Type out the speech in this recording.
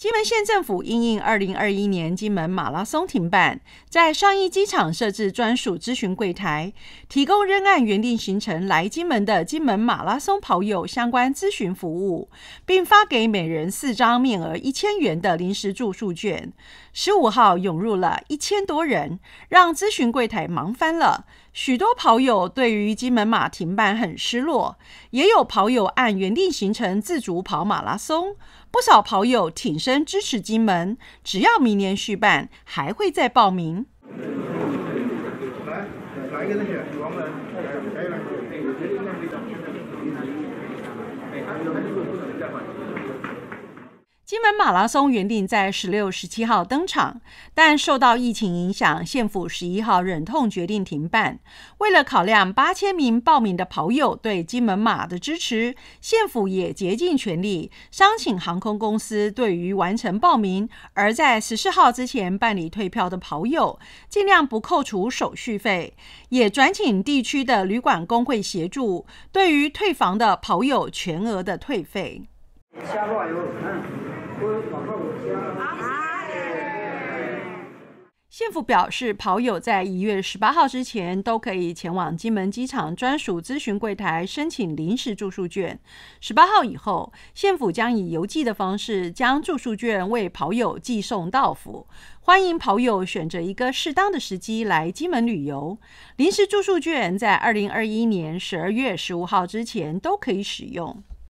金门县政府因应二零二一年金门马拉松停办，在上义机场设置专属咨询柜台，提供仍按原定行程来金门的金门马拉松跑友相关咨询服务，并发给每人四张面额一千元的临时住宿券。十五号涌入了一千多人，让咨询柜台忙翻了。许多跑友对于金门马停办很失落，也有跑友按原定行程自主跑马拉松。不少跑友挺身支持金门，只要明年续办，还会再报名。金门马拉松原定在十六、十七号登场，但受到疫情影响，县府十一号忍痛决定停办。为了考量八千名报名的跑友对金门马的支持，县府也竭尽全力，商请航空公司对于完成报名而在十四号之前办理退票的跑友，尽量不扣除手续费，也转请地区的旅馆工会协助，对于退房的跑友全额的退费。县府表示，跑友在一月十八号之前都可以前往金门机场专属咨询柜台申请临时住宿券。十八号以后，县府将以邮寄的方式将住宿券为跑友寄送到府。欢迎跑友选择一个适当的时机来金门旅游。临时住宿券在二零二一年十二月十五号之前都可以使用。